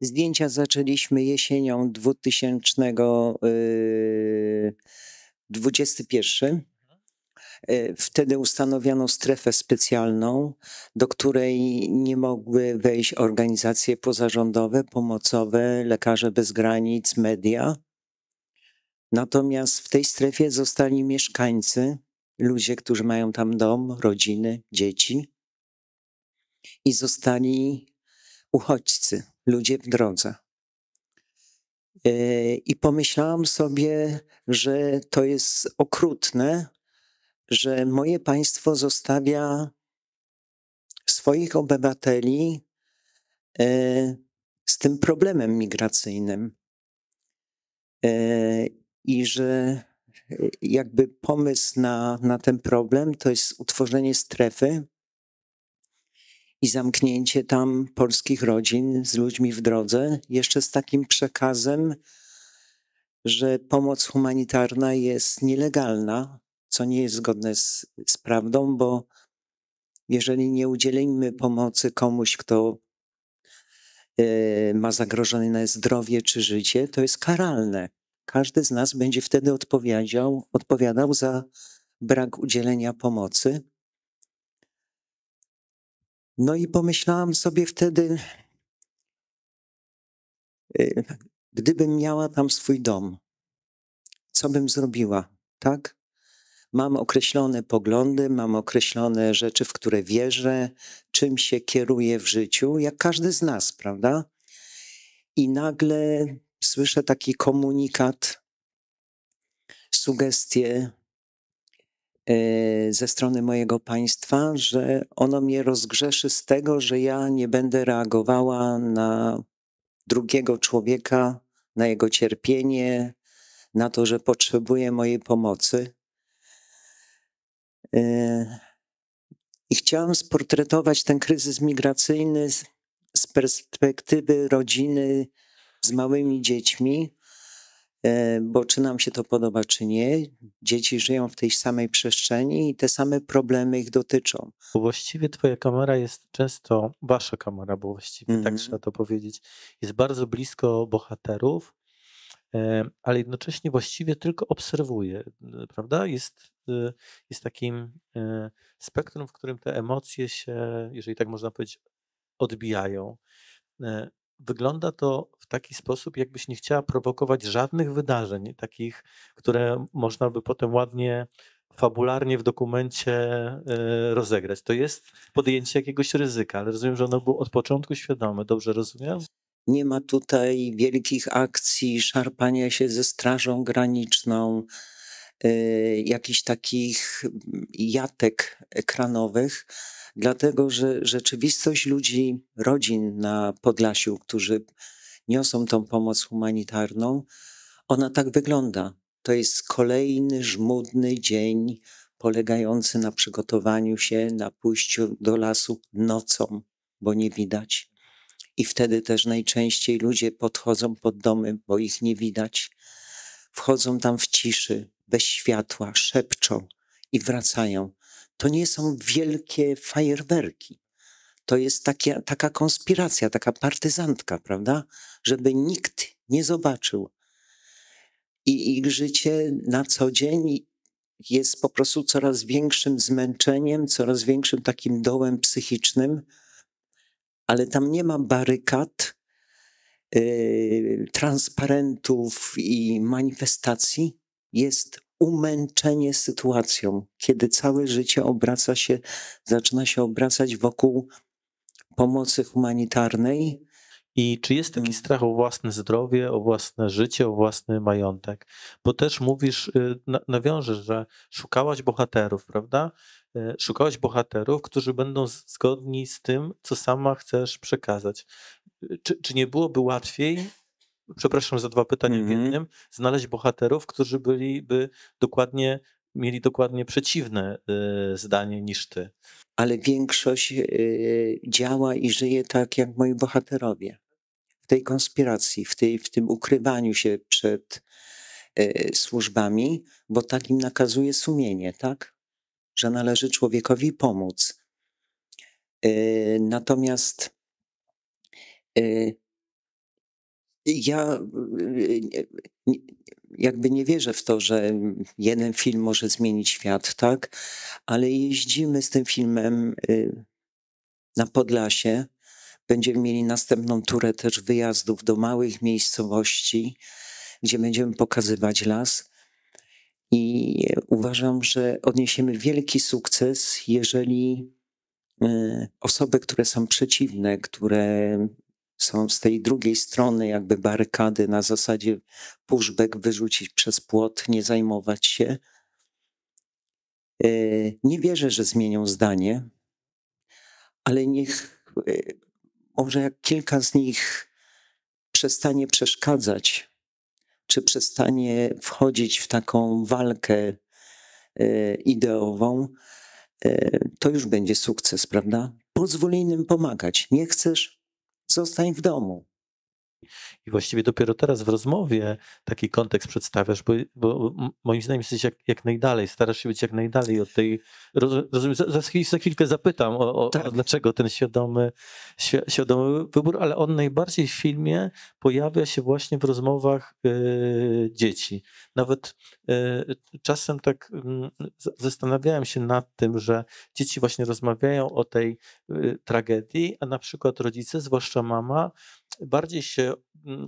Zdjęcia zaczęliśmy jesienią 2021. Yy, e, wtedy ustanowiono strefę specjalną, do której nie mogły wejść organizacje pozarządowe, pomocowe, lekarze bez granic, media. Natomiast w tej strefie zostali mieszkańcy, ludzie, którzy mają tam dom, rodziny, dzieci i zostali uchodźcy ludzie w drodze. E, I pomyślałam sobie, że to jest okrutne, że moje państwo zostawia swoich obywateli e, z tym problemem migracyjnym. E, I że jakby pomysł na, na ten problem to jest utworzenie strefy, i zamknięcie tam polskich rodzin z ludźmi w drodze, jeszcze z takim przekazem, że pomoc humanitarna jest nielegalna, co nie jest zgodne z, z prawdą, bo jeżeli nie udzielimy pomocy komuś, kto y, ma zagrożone zdrowie czy życie, to jest karalne. Każdy z nas będzie wtedy odpowiadał za brak udzielenia pomocy. No i pomyślałam sobie wtedy, y, gdybym miała tam swój dom, co bym zrobiła, tak? Mam określone poglądy, mam określone rzeczy, w które wierzę, czym się kieruję w życiu, jak każdy z nas, prawda? I nagle słyszę taki komunikat, sugestie, E, ze strony mojego państwa, że ono mnie rozgrzeszy z tego, że ja nie będę reagowała na drugiego człowieka, na jego cierpienie, na to, że potrzebuje mojej pomocy. E, I chciałam sportretować ten kryzys migracyjny z perspektywy rodziny z małymi dziećmi, E, bo czy nam się to podoba, czy nie, dzieci żyją w tej samej przestrzeni i te same problemy ich dotyczą. Właściwie Twoja kamera jest często, Wasza kamera, bo właściwie mm tak mhm. trzeba to powiedzieć, jest bardzo blisko bohaterów, e, ale jednocześnie właściwie tylko obserwuje, e, prawda? Jest, jest takim spektrum, w którym te emocje się, jeżeli tak można powiedzieć, odbijają wygląda to w taki sposób, jakbyś nie chciała prowokować żadnych wydarzeń, takich, które można by potem ładnie, fabularnie w dokumencie e, rozegrać. To jest podjęcie jakiegoś ryzyka, ale rozumiem, że ono było od początku świadome. Dobrze rozumiem? Nie ma tutaj wielkich akcji, szarpania się ze Strażą Graniczną, e, jakichś takich mm, jatek ekranowych dlatego że rzeczywistość ludzi, rodzin na Podlasiu, którzy niosą tą pomoc humanitarną, ona tak wygląda. To jest kolejny żmudny dzień polegający na przygotowaniu się, na pójściu do lasu nocą, bo nie widać. I wtedy też najczęściej ludzie podchodzą pod domy, bo ich nie widać. Wchodzą tam w ciszy, bez światła, szepczą i wracają. To nie są wielkie fajerwerki. To jest takie, taka konspiracja, taka partyzantka, prawda? Żeby nikt nie zobaczył. I ich życie na co dzień jest po prostu coraz większym zmęczeniem, coraz większym takim dołem psychicznym, ale tam nie ma barykad, yy, transparentów i manifestacji. Jest umęczenie sytuacją, kiedy całe życie obraca się, zaczyna się obracać wokół pomocy humanitarnej. I czy jest taki mm. strach o własne zdrowie, o własne życie, o własny majątek? Bo też mówisz, y, nawiążesz, że szukałaś bohaterów, prawda? Y, szukałaś bohaterów, którzy będą zgodni z tym, co sama chcesz przekazać. Y, czy, czy nie byłoby łatwiej przepraszam za dwa pytania w mhm. jednym, znaleźć bohaterów, którzy byliby dokładnie, mieli dokładnie przeciwne y, zdanie niż ty. Ale większość y, działa i żyje tak jak moi bohaterowie. W tej konspiracji, w, tej, w tym ukrywaniu się przed y, służbami, bo tak im nakazuje sumienie, tak? Że należy człowiekowi pomóc. Natomiast ja e, jakby nie wierzę w to, że jeden film może zmienić świat, tak? Ale jeździmy z tym filmem y, na Podlasie. Będziemy mieli następną turę też wyjazdów do małych miejscowości, gdzie będziemy pokazywać las. I uważam, że odniesiemy wielki sukces, jeżeli y, osoby, które są przeciwne, które są z tej drugiej strony jakby barykady na zasadzie pushback, wyrzucić przez płot, nie zajmować się. E, nie wierzę, że zmienią zdanie, ale niech e, może jak kilka z nich przestanie przeszkadzać, czy przestanie wchodzić w taką walkę e, ideową, to już będzie sukces, prawda? Pozwól innym pomagać. Nie chcesz? Zostań w domu. I właściwie dopiero teraz w rozmowie taki kontekst przedstawiasz, bo, bo moim zdaniem jesteś jak, jak, najdalej, starasz się być jak najdalej od tej. Rozumiem, za, za chwilkę zapytam o, o, tak. o, dlaczego ten świadomy, świadomy wybór, ale on najbardziej w filmie pojawia się właśnie w rozmowach yy, dzieci. Nawet yy, czasem tak mm, zastanawiałem się nad tym, że dzieci właśnie rozmawiają o tej yy, tragedii, a na przykład rodzice, zwłaszcza mama, bardziej się mm,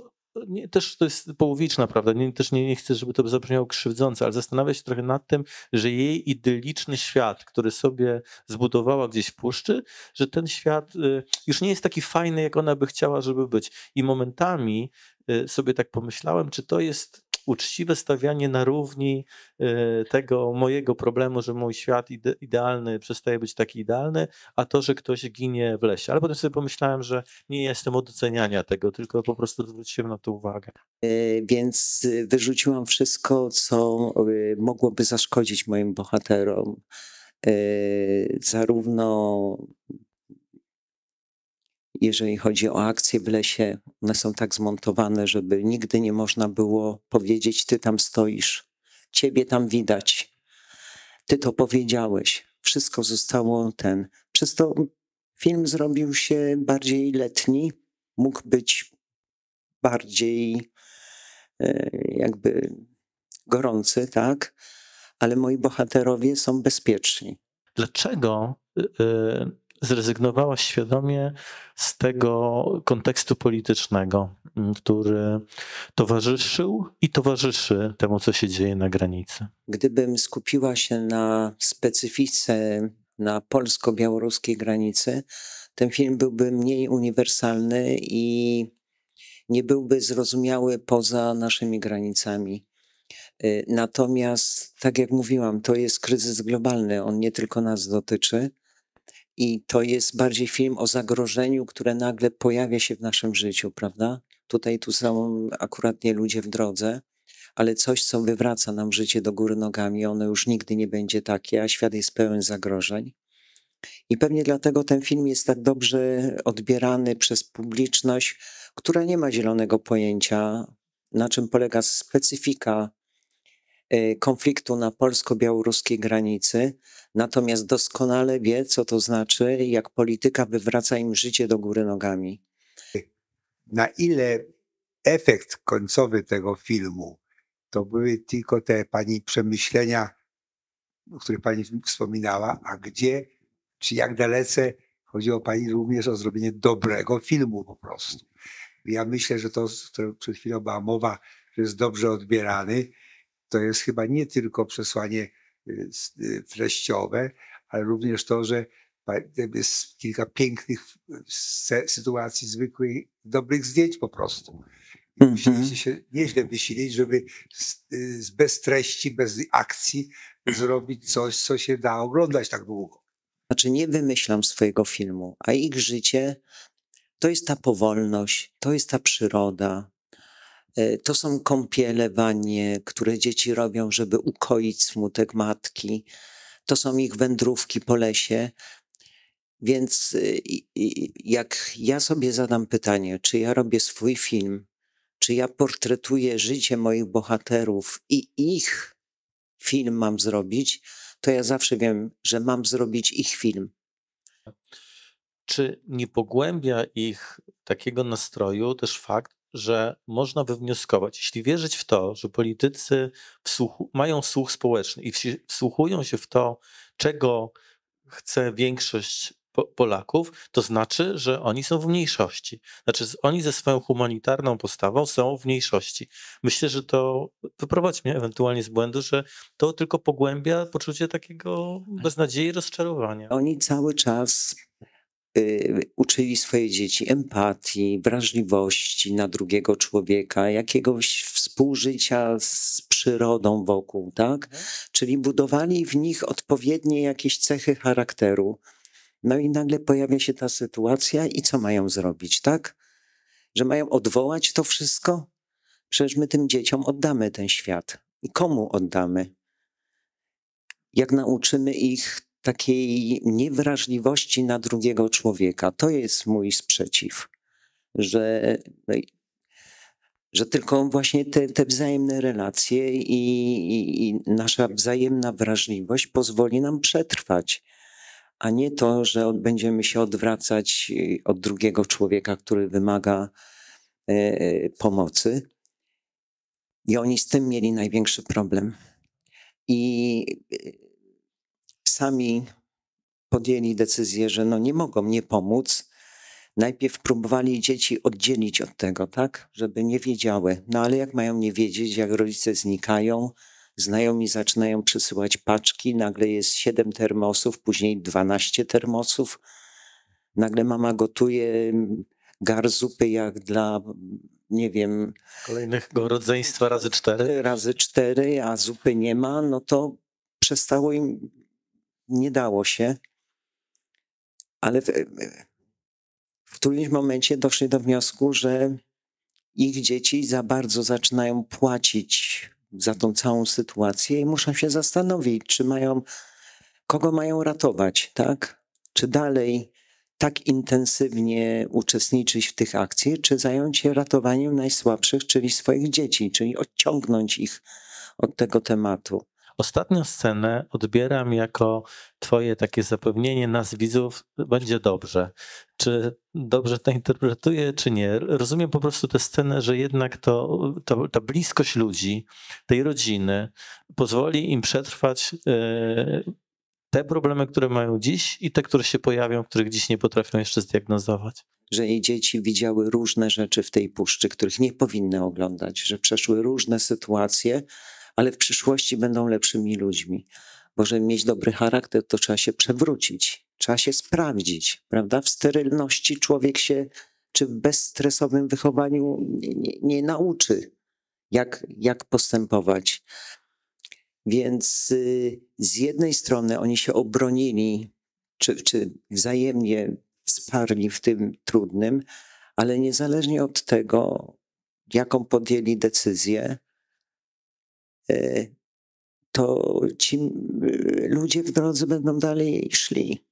nie, też to jest połowiczna, prawda? Nie, też nie, nie chcę, żeby to zabrzmiało krzywdząco, ale zastanawia się trochę nad tym, że jej idylliczny świat, który sobie zbudowała gdzieś w puszczy, że ten świat y, już nie jest taki fajny, jak ona by chciała, żeby być. I momentami y, sobie tak pomyślałem, czy to jest uczciwe stawianie na równi e, tego mojego problemu, że mój świat idealny przestaje być taki idealny, a to, że ktoś ginie w lesie. Ale potem sobie pomyślałem, że nie jestem od oceniania tego, tylko po prostu zwróciłem na to uwagę. E, więc wyrzuciłam wszystko, co e, mogłoby zaszkodzić moim bohaterom. Zarówno jeżeli chodzi o akcje w lesie, one są tak zmontowane, żeby nigdy nie można było powiedzieć: Ty tam stoisz, ciebie tam widać, ty to powiedziałeś. Wszystko zostało ten. Przez to film zrobił się bardziej letni, mógł być bardziej e, jakby gorący, tak? Ale moi bohaterowie są bezpieczni. Dlaczego y, y, zrezygnowała świadomie z tego kontekstu politycznego, mm, który towarzyszył i towarzyszy temu, co się dzieje na granicy. Gdybym skupiła się na specyfice na polsko-białoruskiej granicy, ten film byłby mniej uniwersalny i nie byłby zrozumiały poza naszymi granicami. Y, natomiast, tak jak mówiłam, to jest kryzys globalny, on nie tylko nas dotyczy. I to jest bardziej film o zagrożeniu, które nagle pojawia się w naszym życiu, prawda? Tutaj tu są akurat nie ludzie w drodze, ale coś, co wywraca nam życie do góry nogami, ono już nigdy nie będzie takie, a świat jest pełen zagrożeń. I pewnie dlatego ten film jest tak dobrze odbierany przez publiczność, która nie ma zielonego pojęcia, na czym polega specyfika Y, konfliktu na polsko-białoruskiej granicy, natomiast doskonale wie, co to znaczy, jak polityka wywraca im życie do góry nogami. Na ile efekt końcowy tego filmu to były tylko te pani przemyślenia, o których pani wspominała, a gdzie, czy jak dalece chodziło pani również o zrobienie dobrego filmu po prostu. Ja myślę, że to, co przed chwilą była mowa, że jest dobrze odbierany, to jest chyba nie tylko przesłanie y, y, treściowe, ale również to, że jest kilka pięknych sytuacji zwykłych, dobrych zdjęć po prostu. I mhm. Musieliście się nieźle wysilić, żeby z, y, z, bez treści, bez akcji zrobić coś, co się da oglądać tak długo. Znaczy nie wymyślam swojego filmu, a ich życie to jest ta powolność, to jest ta przyroda, E, to są kąpiele, wanie, które dzieci robią, żeby ukoić smutek matki. To są ich wędrówki po lesie. Więc e, jak ja sobie zadam pytanie, czy ja robię swój film, czy ja portretuję życie moich bohaterów i ich film mam zrobić, to ja zawsze wiem, że mam zrobić ich film. Czy nie pogłębia ich takiego nastroju też fakt, że można wywnioskować, jeśli wierzyć w to, że politycy wsłuchu, mają słuch społeczny i wsłuchują się w to, czego chce większość Polaków, to znaczy, że oni są w mniejszości. Znaczy, oni ze swoją humanitarną postawą są w mniejszości. Myślę, że to wyprowadź mnie ewentualnie z błędu, że to tylko pogłębia poczucie takiego beznadziei i rozczarowania. Oni cały czas Y, uczyli swoje dzieci empatii, wrażliwości na drugiego człowieka, jakiegoś współżycia z przyrodą wokół, tak? Mhm. Czyli budowali w nich odpowiednie jakieś cechy charakteru. No i nagle pojawia się ta sytuacja i co mają zrobić, tak? Że mają odwołać to wszystko? Przecież my tym dzieciom oddamy ten świat. I komu oddamy? Jak nauczymy ich takiej niewrażliwości na drugiego człowieka. To jest mój sprzeciw, że, no że tylko właśnie te, te wzajemne relacje i, i, i nasza wzajemna wrażliwość pozwoli nam przetrwać a nie to, że będziemy się odwracać y, od drugiego człowieka, który wymaga e, pomocy. I oni z tym mieli największy problem. I y, sami podjęli decyzję, że no nie mogą nie pomóc. Najpierw próbowali dzieci oddzielić od tego, tak, żeby nie wiedziały. No ale jak mają nie wiedzieć, jak rodzice znikają, znajomi zaczynają przysyłać paczki, nagle jest 7 termosów, później 12 termosów. Nagle mama gotuje gar zupy jak dla nie wiem. Kolejnego rodzeństwa razy cztery? Razy cztery, a zupy nie ma, no to przestało im nie dało się, ale w, w którymś momencie doszli do wniosku, że ich dzieci za bardzo zaczynają płacić za tą całą sytuację i muszą się zastanowić, czy mają, kogo mają ratować, tak? Czy dalej tak intensywnie uczestniczyć w tych akcjach, czy zająć się ratowaniem najsłabszych, czyli swoich dzieci, czyli odciągnąć ich od tego tematu. Ostatnią scenę odbieram jako Twoje takie zapewnienie nas widzów, będzie dobrze. Czy dobrze to interpretuję, czy nie? Rozumiem po prostu tę scenę, że jednak to, to ta bliskość ludzi, tej rodziny pozwoli im przetrwać. E, te problemy, które mają dziś i te, które się pojawią, których dziś nie potrafią jeszcze zdiagnozować. Że jej dzieci widziały różne rzeczy w tej puszczy, których nie powinny oglądać, że przeszły różne sytuacje, ale w przyszłości będą lepszymi ludźmi. Bo żeby mieć dobry charakter, to trzeba się przewrócić, trzeba się sprawdzić, prawda? W sterylności człowiek się, czy w bezstresowym wychowaniu nie, nie, nie nauczy, jak, jak postępować. Więc y, z jednej strony oni się obronili, czy, czy wzajemnie wsparli w tym trudnym, ale niezależnie od tego, jaką podjęli decyzję, Y, to ci y, ludzie w drodze będą dalej szli.